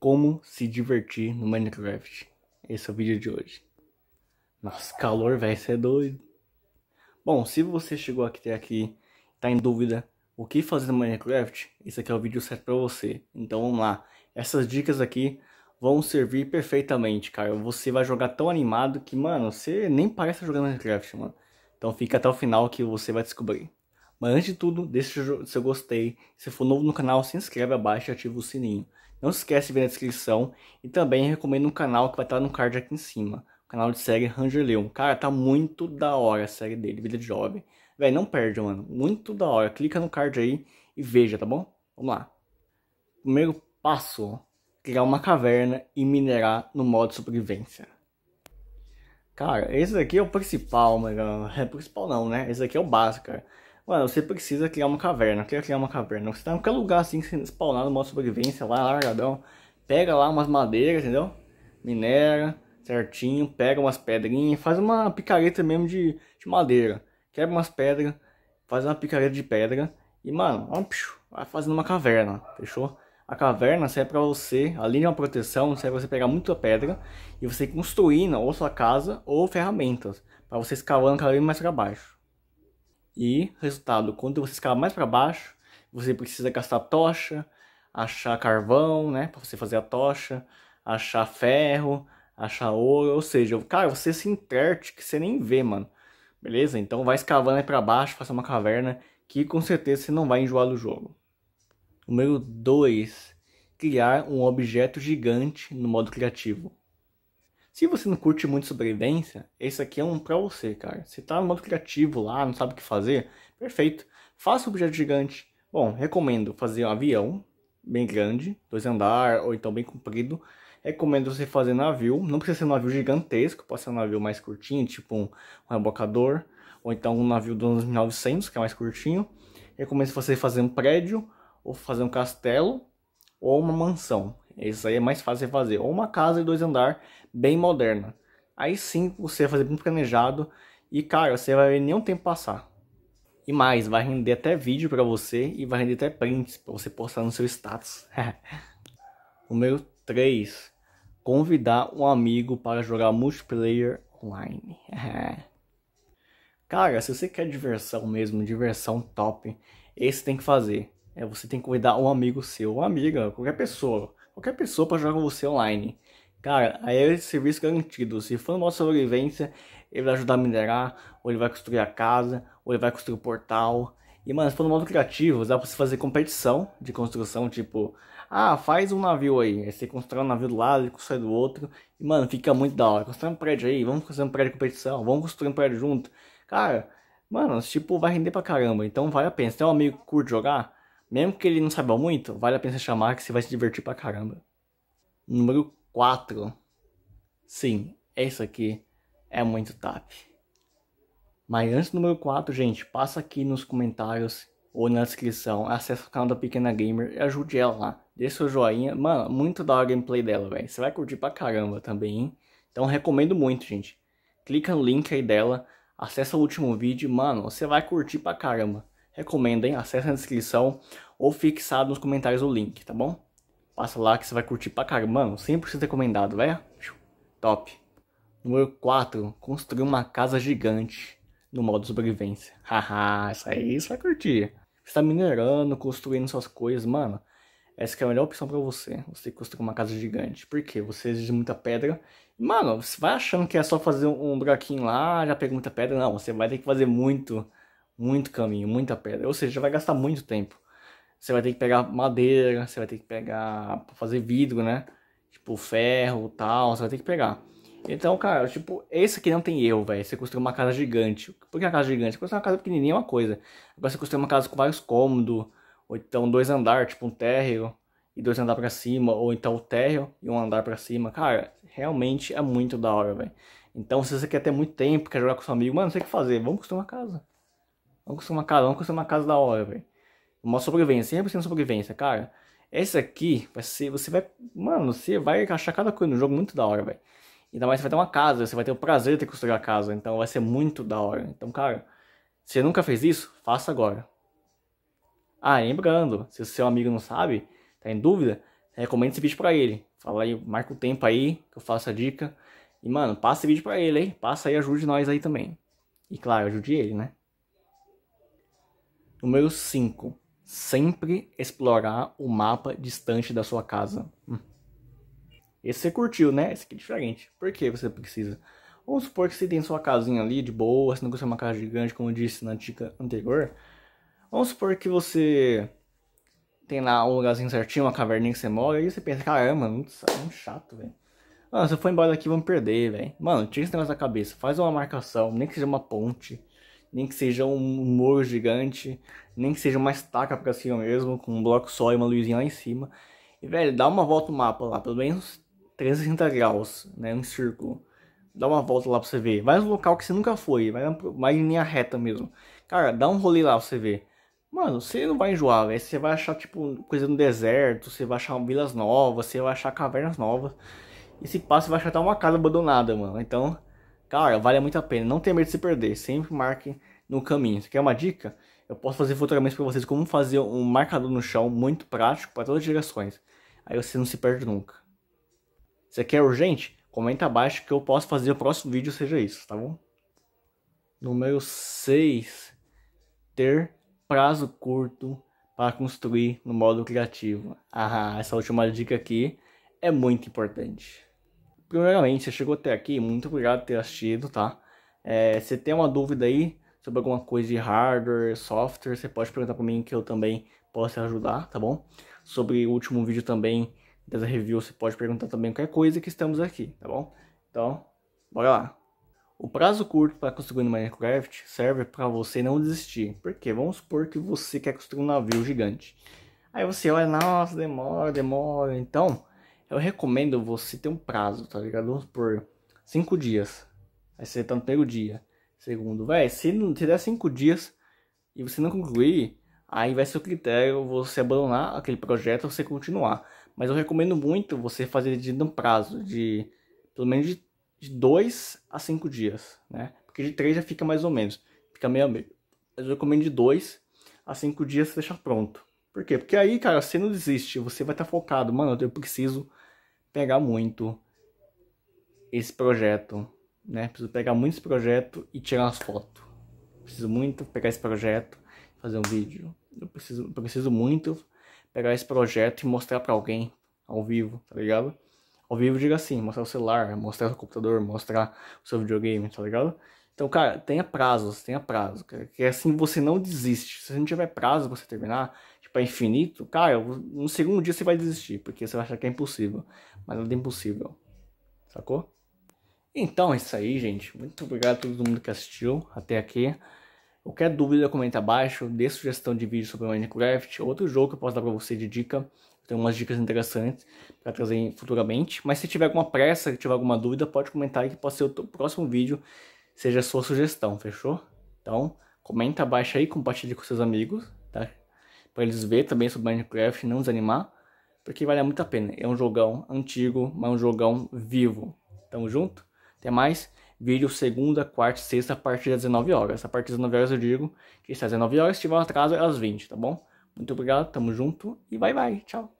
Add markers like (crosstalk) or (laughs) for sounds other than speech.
Como se divertir no Minecraft. Esse é o vídeo de hoje. Nossa, calor, velho, você é doido. Bom, se você chegou até aqui e tá em dúvida o que fazer no Minecraft, esse aqui é o vídeo certo pra você. Então vamos lá. Essas dicas aqui vão servir perfeitamente, cara. Você vai jogar tão animado que, mano, você nem parece jogando Minecraft, mano. Então fica até o final que você vai descobrir. Mas antes de tudo, deixa o seu gostei. Se for novo no canal, se inscreve abaixo e ativa o sininho. Não se esquece de ver na descrição. E também recomendo um canal que vai estar no card aqui em cima. O canal de série Ranger Leon. Cara, tá muito da hora a série dele, Vida de Jovem. Véi, não perde, mano. Muito da hora. Clica no card aí e veja, tá bom? Vamos lá. Primeiro passo, Criar uma caverna e minerar no modo sobrevivência. Cara, esse daqui é o principal, mano. É principal não, né? Esse daqui é o básico, cara. Mano, você precisa criar uma caverna. Quer criar uma caverna? Você tá em qualquer lugar assim, spawnar no modo sobrevivência, lá, largadão. Pega lá umas madeiras, entendeu? Minera, certinho. Pega umas pedrinhas. Faz uma picareta mesmo de, de madeira. Quebra umas pedras. Faz uma picareta de pedra. E, mano, ó, vai fazendo uma caverna, fechou? A caverna serve para você, além de uma proteção, serve pra você pegar muita pedra e você construir ou sua casa ou ferramentas para você escavando cada vez mais para baixo. E, resultado, quando você escala mais para baixo, você precisa gastar tocha, achar carvão, né, para você fazer a tocha, achar ferro, achar ouro, ou seja, cara, você se enterte que você nem vê, mano. Beleza? Então vai escavando aí pra baixo, faça uma caverna, que com certeza você não vai enjoar do jogo. Número 2. Criar um objeto gigante no modo criativo. Se você não curte muito sobrevivência, esse aqui é um pra você, cara. Se tá no modo criativo lá, não sabe o que fazer, perfeito. Faça um objeto gigante. Bom, recomendo fazer um avião, bem grande, dois andar ou então bem comprido. Recomendo você fazer navio, não precisa ser um navio gigantesco, pode ser um navio mais curtinho, tipo um, um rebocador, ou então um navio dos 1900, que é mais curtinho. Recomendo você fazer um prédio, ou fazer um castelo, ou uma mansão. Isso aí é mais fácil de fazer. Ou uma casa de dois andares bem moderna. Aí sim você vai fazer bem planejado e, cara, você vai ver nenhum tempo passar. E mais, vai render até vídeo para você e vai render até prints para você postar no seu status. Número (laughs) 3. Convidar um amigo para jogar multiplayer online. (laughs) Cara, se você quer diversão mesmo, diversão top, esse tem que fazer. É você tem que convidar um amigo seu, uma amiga, qualquer pessoa qualquer pessoa para jogar com você online. Cara, aí é serviço garantido. Se for no modo sobrevivência, ele vai ajudar a minerar, ou ele vai construir a casa, ou ele vai construir o portal. E, mano, se for no modo criativo, dá pra você fazer competição de construção, tipo, ah, faz um navio aí. Aí você constrói um navio do lado, ele constrói do outro. E, mano, fica muito da hora. Constrói um prédio aí, vamos fazer um prédio de competição, vamos construir um prédio junto. Cara, mano, tipo, vai render pra caramba. Então vale a pena. Se tem um amigo que curte jogar, mesmo que ele não saiba muito, vale a pena chamar que você vai se divertir pra caramba. Número 4. Sim, esse aqui é muito top Mas antes do número 4, gente, passa aqui nos comentários ou na descrição, acesse o canal da Pequena Gamer e ajude ela lá. Deixa seu joinha. Mano, muito da hora a gameplay dela, velho. Você vai curtir pra caramba também, hein? Então recomendo muito, gente. Clica no link aí dela, acesse o último vídeo, mano, você vai curtir pra caramba recomendo, hein? Acesse na descrição ou fixado nos comentários o link, tá bom? Passa lá que você vai curtir pra caramba, mano. 100% recomendado, velho. Top. Número 4. Construir uma casa gigante no modo sobrevivência. Haha, isso aí você vai curtir. Você tá minerando, construindo suas coisas, mano. Essa é a melhor opção para você. Você construir uma casa gigante. porque Você exige muita pedra. Mano, você vai achando que é só fazer um buraquinho lá, já pega muita pedra. Não, você vai ter que fazer muito muito caminho, muita pedra. Ou seja, vai gastar muito tempo. Você vai ter que pegar madeira, você vai ter que pegar pra fazer vidro, né? Tipo ferro, tal, você vai ter que pegar. Então, cara, tipo, esse aqui não tem erro, velho. Você construiu uma casa gigante. Por que uma casa gigante? Você construiu uma casa pequenininha é uma coisa. Agora você construiu uma casa com vários cômodos, ou então dois andares, tipo um térreo, e dois andares para cima, ou então o térreo e um andar para cima. Cara, realmente é muito da hora, velho. Então, se você quer ter muito tempo, quer jogar com seu amigo, mano, não sei o que fazer. Vamos construir uma casa. Vamos construir uma casa, vamos construir uma casa da hora, velho. Uma sobrevivência, 100% sobrevivência, cara. Essa aqui vai ser, você vai, mano, você vai achar cada coisa no jogo muito da hora, velho. Ainda mais você vai ter uma casa, você vai ter o prazer de ter construído a casa, então vai ser muito da hora. Então, cara, se você nunca fez isso, faça agora. Ah, é lembrando, se o seu amigo não sabe, tá em dúvida, recomenda esse vídeo pra ele. Fala aí, marca o tempo aí, que eu faço a dica. E, mano, passa esse vídeo pra ele, hein? Passa aí, ajude nós aí também. E, claro, ajude ele, né? Número 5. Sempre explorar o mapa distante da sua casa. Hum. Esse você curtiu, né? Esse aqui é diferente. Por que você precisa? Vamos supor que você tem sua casinha ali de boa, se não conseguir uma casa gigante, como eu disse na dica anterior. Vamos supor que você tem lá um lugarzinho certinho, uma caverninha que você mora, e você pensa, caramba, muito, muito é chato, velho. Mano, ah, se eu for embora daqui, vamos perder, velho. Mano, tira esse negócio da cabeça, faz uma marcação, nem que seja uma ponte nem que seja um muro gigante, nem que seja uma estaca pra cima mesmo, com um bloco só e uma luzinha lá em cima. E, velho, dá uma volta no mapa lá, pelo menos 360 graus, né, um círculo. Dá uma volta lá pra você ver. Vai num local que você nunca foi, vai, vai em linha reta mesmo. Cara, dá um rolê lá pra você ver. Mano, você não vai enjoar, velho. Você vai achar, tipo, coisa no deserto, você vai achar vilas novas, você vai achar cavernas novas. E se passa, você vai achar até uma casa abandonada, mano. Então, Cara, vale muito a pena. Não tenha medo de se perder. Sempre marque no caminho. Você quer uma dica? Eu posso fazer futuramente para vocês como fazer um marcador no chão muito prático para todas as direções. Aí você não se perde nunca. Você quer urgente? Comenta abaixo que eu posso fazer o próximo vídeo seja isso, tá bom? Número 6. Ter prazo curto para construir no modo criativo. Ah, essa última dica aqui é muito importante primeiramente, você chegou até aqui, muito obrigado por ter assistido, tá? É, se tem uma dúvida aí sobre alguma coisa de hardware, software, você pode perguntar para mim que eu também posso te ajudar, tá bom? Sobre o último vídeo também dessa review, você pode perguntar também qualquer coisa que estamos aqui, tá bom? Então, bora lá. O prazo curto para construir no Minecraft serve para você não desistir, porque vamos supor que você quer construir um navio gigante. Aí você olha, nossa, demora, demora, então eu recomendo você ter um prazo, tá ligado? Vamos por cinco dias. Aí você tá no primeiro dia. Segundo, vai. se não der cinco dias e você não concluir, aí vai ser o critério você abandonar aquele projeto ou você continuar. Mas eu recomendo muito você fazer de um prazo de pelo menos de, de dois a cinco dias, né? Porque de três já fica mais ou menos, fica meio a meio. Mas eu recomendo de dois a cinco dias você deixar pronto. Por quê? Porque aí, cara, você não desiste, você vai estar tá focado, mano, eu preciso pegar muito esse projeto, né? Preciso pegar muito esse projeto e tirar umas fotos. Preciso muito pegar esse projeto e fazer um vídeo. Eu preciso, preciso muito pegar esse projeto e mostrar para alguém ao vivo, tá ligado? Ao vivo diga assim, mostrar o celular, mostrar o computador, mostrar o seu videogame, tá ligado? Então, cara, tenha prazos, tenha prazo, cara, que assim você não desiste. Se não tiver prazo pra você terminar, tipo, é infinito, cara, no segundo dia você vai desistir, porque você vai achar que é impossível. Mas nada é impossível, sacou? Então é isso aí, gente. Muito obrigado a todo mundo que assistiu até aqui. Qualquer dúvida, comenta abaixo, dê sugestão de vídeo sobre Minecraft, outro jogo que eu posso dar pra você de dica. Tem umas dicas interessantes para trazer futuramente. Mas se tiver alguma pressa, se tiver alguma dúvida, pode comentar aí que pode ser o próximo vídeo seja a sua sugestão, fechou? Então, comenta abaixo aí, compartilha com seus amigos, tá? Pra eles verem também sobre Minecraft, não desanimar, porque vale muito a pena. É um jogão antigo, mas é um jogão vivo. Tamo junto? Até mais. Vídeo segunda, quarta e sexta a partir das 19 horas. A partir das 19 horas eu digo que está às 19 horas, se tiver um atraso é às 20, tá bom? Muito obrigado, tamo junto e vai vai, tchau.